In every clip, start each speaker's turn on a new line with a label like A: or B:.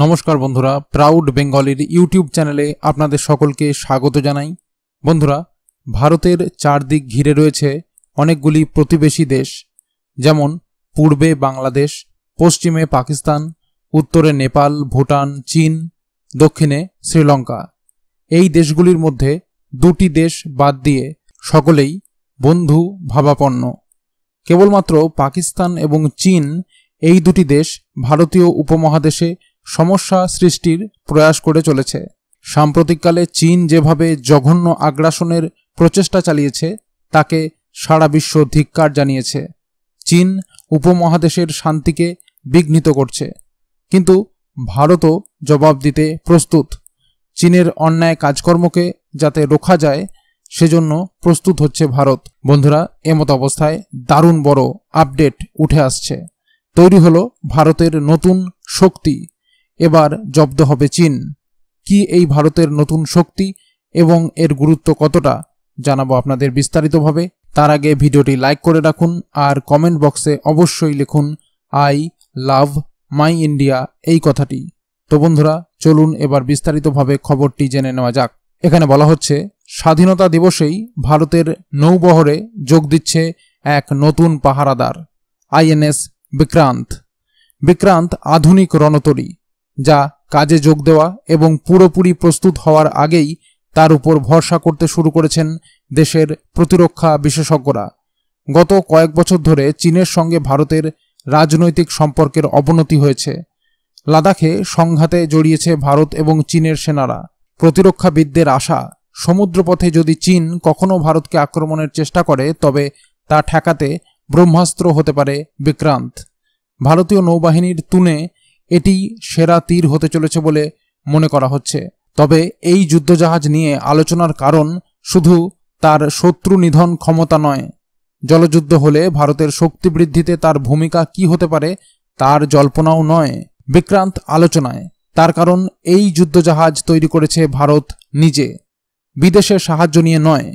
A: নমস্কার বন্ধুরা প্রাউড বেঙ্গলের ইউটিউব চ্যানেলে আপনাদের সকলকে স্বাগত জানাই বন্ধুরা ভারতের চারদিক ঘিরে রয়েছে অনেকগুলি প্রতিবেশী দেশ যেমন পূর্বে বাংলাদেশ পশ্চিমে পাকিস্তান উত্তরে নেপাল ভুটান চীন দক্ষিণে শ্রীলঙ্কা এই দেশগুলির মধ্যে দুটি দেশ বাদ দিয়ে সকলেই বন্ধু ভাবাপন্ন কেবলমাত্র পাকিস্তান এবং চীন এই দুটি দেশ ভারতীয় উপমহাদেশে সমস্যা সৃষ্টির প্রয়াস করে চলেছে সাম্প্রতিককালে চীন যেভাবে জঘন্য আগ্রাসনের প্রচেষ্টা চালিয়েছে তাকে সারা বিশ্ব ধিক্কার জানিয়েছে চীন উপমহাদেশের শান্তিকে বিঘ্নিত করছে কিন্তু ভারতও জবাব দিতে প্রস্তুত চীনের অন্যায় কাজকর্মকে যাতে রোখা যায় সেজন্য প্রস্তুত হচ্ছে ভারত বন্ধুরা এমত অবস্থায় দারুণ বড় আপডেট উঠে আসছে তৈরি হলো ভারতের নতুন শক্তি এবার জব্দ হবে চীন কি এই ভারতের নতুন শক্তি এবং এর গুরুত্ব কতটা জানাবো আপনাদের বিস্তারিতভাবে তার আগে ভিডিওটি লাইক করে রাখুন আর কমেন্ট বক্সে অবশ্যই লিখুন আই লাভ মাই ইন্ডিয়া এই কথাটি তো বন্ধুরা চলুন এবার বিস্তারিতভাবে খবরটি জেনে নেওয়া যাক এখানে বলা হচ্ছে স্বাধীনতা দিবসেই ভারতের নৌবহরে যোগ দিচ্ছে এক নতুন পাহারাদার আইএনএস বিক্রান্ত বিক্রান্ত আধুনিক রণতরী যা কাজে যোগ দেওয়া এবং পুরোপুরি প্রস্তুত হওয়ার আগেই তার উপর ভরসা করতে শুরু করেছেন দেশের প্রতিরক্ষা বিশেষজ্ঞরা গত কয়েক বছর ধরে চীনের সঙ্গে ভারতের রাজনৈতিক সম্পর্কের অবনতি হয়েছে লাদাখে সংঘাতে জড়িয়েছে ভারত এবং চীনের সেনারা প্রতিরক্ষাবিদদের আশা সমুদ্রপথে যদি চীন কখনও ভারতকে আক্রমণের চেষ্টা করে তবে তা ঠেকাতে ব্রহ্মাস্ত্র হতে পারে বিক্রান্ত ভারতীয় নৌবাহিনীর তুনে এটি সেরা তীর হতে চলেছে বলে মনে করা হচ্ছে তবে এই যুদ্ধজাহাজ নিয়ে আলোচনার কারণ শুধু তার শত্রু নিধন ক্ষমতা নয় জলযুদ্ধ হলে ভারতের শক্তি বৃদ্ধিতে তার ভূমিকা কি হতে পারে তার জল্পনাও নয় বিক্রান্ত আলোচনায় তার কারণ এই যুদ্ধজাহাজ তৈরি করেছে ভারত নিজে বিদেশের সাহায্য নিয়ে নয়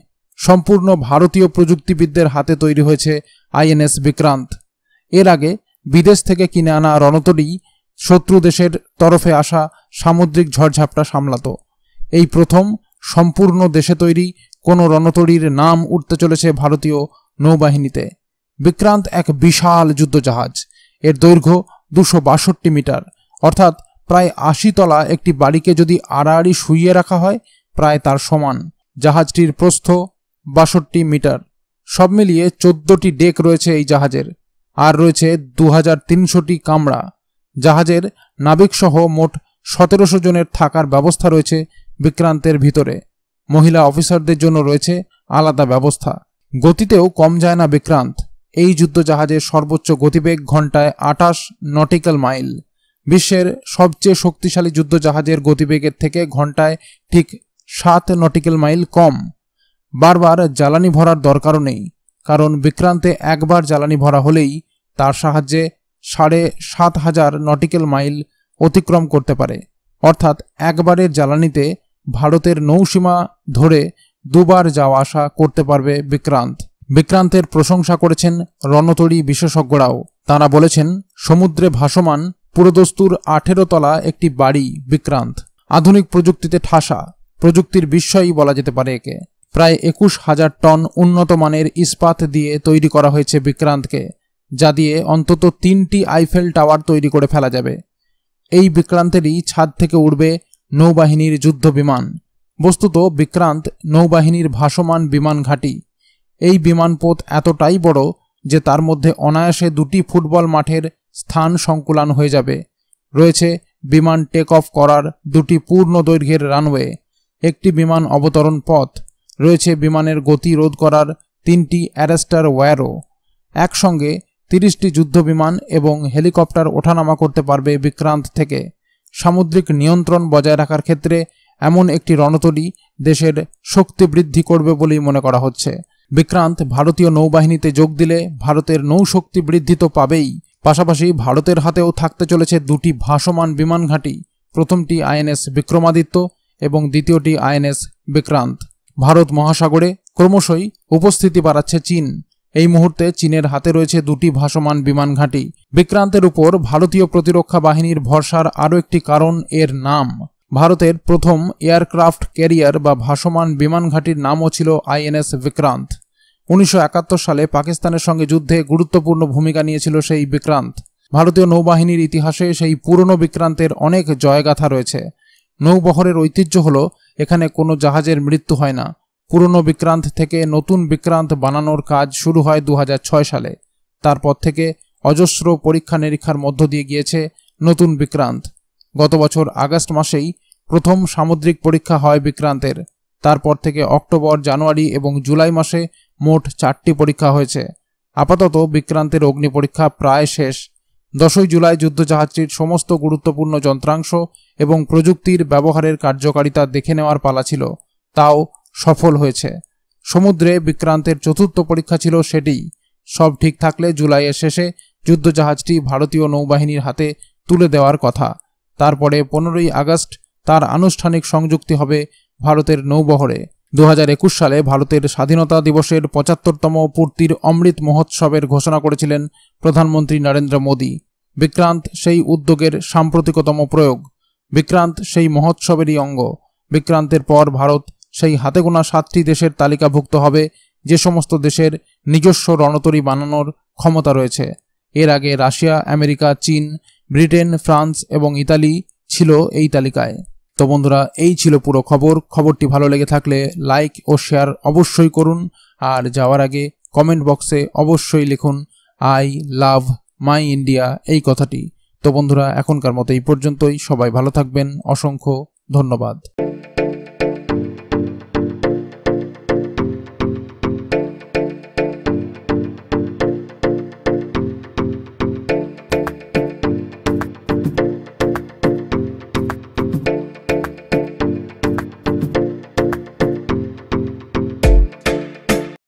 A: সম্পূর্ণ ভারতীয় প্রযুক্তিবিদদের হাতে তৈরি হয়েছে আইএনএস বিক্রান্ত এর আগে বিদেশ থেকে কিনে আনা রণতরী শত্রু দেশের তরফে আসা সামুদ্রিক ঝড়ঝাপটা সামলাত এই প্রথম সম্পূর্ণ দেশে তৈরি কোনো রণতরীর নাম উঠতে চলেছে ভারতীয় নৌবাহিনীতে বিক্রান্ত এক বিশাল যুদ্ধজাহাজ এর দৈর্ঘ্য দুশো বাষট্টি মিটার অর্থাৎ প্রায় আশি তলা একটি বাড়িকে যদি আড়াআড়ি শুইয়ে রাখা হয় প্রায় তার সমান জাহাজটির প্রস্থ বাষট্টি মিটার সব মিলিয়ে চোদ্দটি ডেক রয়েছে এই জাহাজের আর রয়েছে দু হাজার তিনশোটি কামড়া জাহাজের নাবিকসহ মোট সতেরোশো জনের থাকার ব্যবস্থা রয়েছে বিক্রান্তের ভিতরে মহিলা অফিসারদের জন্য রয়েছে আলাদা ব্যবস্থা গতিতেও কম যায় না বিক্রান্ত এই যুদ্ধজাহাজের সর্বোচ্চ গতিবেগ ঘন্টায় আটাশ নটিক্যাল মাইল বিশ্বের সবচেয়ে শক্তিশালী যুদ্ধজাহাজের গতিবেগের থেকে ঘন্টায় ঠিক সাত নটিক্যাল মাইল কম বারবার জ্বালানি ভরার দরকারও নেই কারণ বিক্রান্তে একবার জ্বালানি ভরা হলেই তার সাহায্যে সাড়ে সাত হাজার নটিক্যাল মাইল অতিক্রম করতে পারে অর্থাৎ একবারের জ্বালানিতে ভারতের নৌসীমা ধরে দুবার যাওয়া আসা করতে পারবে বিক্রান্ত বিক্রান্তের প্রশংসা করেছেন রণতরী বিশেষজ্ঞরাও তারা বলেছেন সমুদ্রে ভাসমান পুরোদস্তুর আঠেরো তলা একটি বাড়ি বিক্রান্ত আধুনিক প্রযুক্তিতে ঠাসা প্রযুক্তির বিস্ময়ই বলা যেতে পারে একে প্রায় একুশ হাজার টন উন্নত মানের ইস্পাত দিয়ে তৈরি করা হয়েছে বিক্রান্তকে যা দিয়ে অন্তত তিনটি আইফেল টাওয়ার তৈরি করে ফেলা যাবে এই বিক্রান্তেরই ছাদ থেকে উঠবে নৌবাহিনীর যুদ্ধ বিমান বস্তুত বিক্রান্ত নৌবাহিনীর ভাসমান বিমান ঘাঁটি এই বিমানপথ এতটাই বড় যে তার মধ্যে অনায়াসে দুটি ফুটবল মাঠের স্থান সংকুলান হয়ে যাবে রয়েছে বিমান টেক অফ করার দুটি পূর্ণ দৈর্ঘ্যের রানওয়ে একটি বিমান অবতরণ পথ রয়েছে বিমানের গতি রোধ করার তিনটি অ্যারেস্টার ওয়্যারও একসঙ্গে তিরিশটি যুদ্ধবিমান এবং হেলিকপ্টার ওঠানামা করতে পারবে বিক্রান্ত থেকে সামুদ্রিক নিয়ন্ত্রণ বজায় রাখার ক্ষেত্রে এমন একটি রণতরী দেশের শক্তি বৃদ্ধি করবে বলেই মনে করা হচ্ছে বিক্রান্ত ভারতীয় নৌবাহিনীতে যোগ দিলে ভারতের নৌশক্তি বৃদ্ধি তো পাবেই পাশাপাশি ভারতের হাতেও থাকতে চলেছে দুটি ভাসমান বিমান ঘাঁটি প্রথমটি আইএনএস বিক্রমাদিত্য এবং দ্বিতীয়টি আইএনএস বিক্রান্ত ভারত মহাসাগরে ক্রমশই উপস্থিতি বাড়াচ্ছে চীন এই মুহূর্তে চীনের হাতে রয়েছে দুটি ভাসমান বিমান ঘাঁটি বিক্রান্তের উপর ভারতীয় প্রতিরক্ষা বাহিনীর ভরসার আরও একটি কারণ এর নাম ভারতের প্রথম এয়ারক্রাফট ক্যারিয়ার বা ভাসমান বিমান ঘাঁটির নামও ছিল আইএনএস বিক্রান্ত উনিশশো সালে পাকিস্তানের সঙ্গে যুদ্ধে গুরুত্বপূর্ণ ভূমিকা নিয়েছিল সেই বিক্রান্ত ভারতীয় নৌবাহিনীর ইতিহাসে সেই পুরনো বিক্রান্তের অনেক জয়গাথা রয়েছে নৌবহরের ঐতিহ্য হল এখানে কোনো জাহাজের মৃত্যু হয় না পুরনো বিক্রান্ত থেকে নতুন বিক্রান্ত বানানোর কাজ শুরু হয় দু সালে তারপর থেকে অজস্র পরীক্ষা নিরীক্ষার মধ্য দিয়ে গিয়েছে নতুন বিক্রান্ত গত বছর আগস্ট মাসেই প্রথম সামুদ্রিক পরীক্ষা হয় বিক্রান্তের তারপর থেকে অক্টোবর জানুয়ারি এবং জুলাই মাসে মোট চারটি পরীক্ষা হয়েছে আপাতত বিক্রান্তের অগ্নি পরীক্ষা প্রায় শেষ দশই জুলাই যুদ্ধজাহাজটির সমস্ত গুরুত্বপূর্ণ যন্ত্রাংশ এবং প্রযুক্তির ব্যবহারের কার্যকারিতা দেখে নেওয়ার পালা ছিল তাও সফল হয়েছে সমুদ্রে বিক্রান্তের চতুর্থ পরীক্ষা ছিল সেটি সব ঠিক থাকলে জুলাইয়ের শেষে যুদ্ধজাহাজটি ভারতীয় নৌবাহিনীর হাতে তুলে দেওয়ার কথা তারপরে পনেরোই আগস্ট তার আনুষ্ঠানিক সংযুক্তি হবে ভারতের নৌবহরে দু সালে ভারতের স্বাধীনতা দিবসের পঁচাত্তরতম পূর্তির অমৃত মহোৎসবের ঘোষণা করেছিলেন প্রধানমন্ত্রী নরেন্দ্র মোদী বিক্রান্ত সেই উদ্যোগের সাম্প্রতিকতম প্রয়োগ বিক্রান্ত সেই মহোৎসবেরই অঙ্গ বিক্রান্তের পর ভারত সেই হাতে গোনা সাতটি দেশের তালিকাভুক্ত হবে যে সমস্ত দেশের নিজস্ব রণতরী বানানোর ক্ষমতা রয়েছে এর আগে রাশিয়া আমেরিকা চীন ব্রিটেন ফ্রান্স এবং ইতালি ছিল এই তালিকায় তো বন্ধুরা এই ছিল পুরো খবর খবরটি ভালো লেগে থাকলে লাইক ও শেয়ার অবশ্যই করুন আর যাওয়ার আগে কমেন্ট বক্সে অবশ্যই লিখুন আই লাভ মাই ইন্ডিয়া এই কথাটি তো বন্ধুরা এখনকার মতো এই পর্যন্তই সবাই ভালো থাকবেন অসংখ্য ধন্যবাদ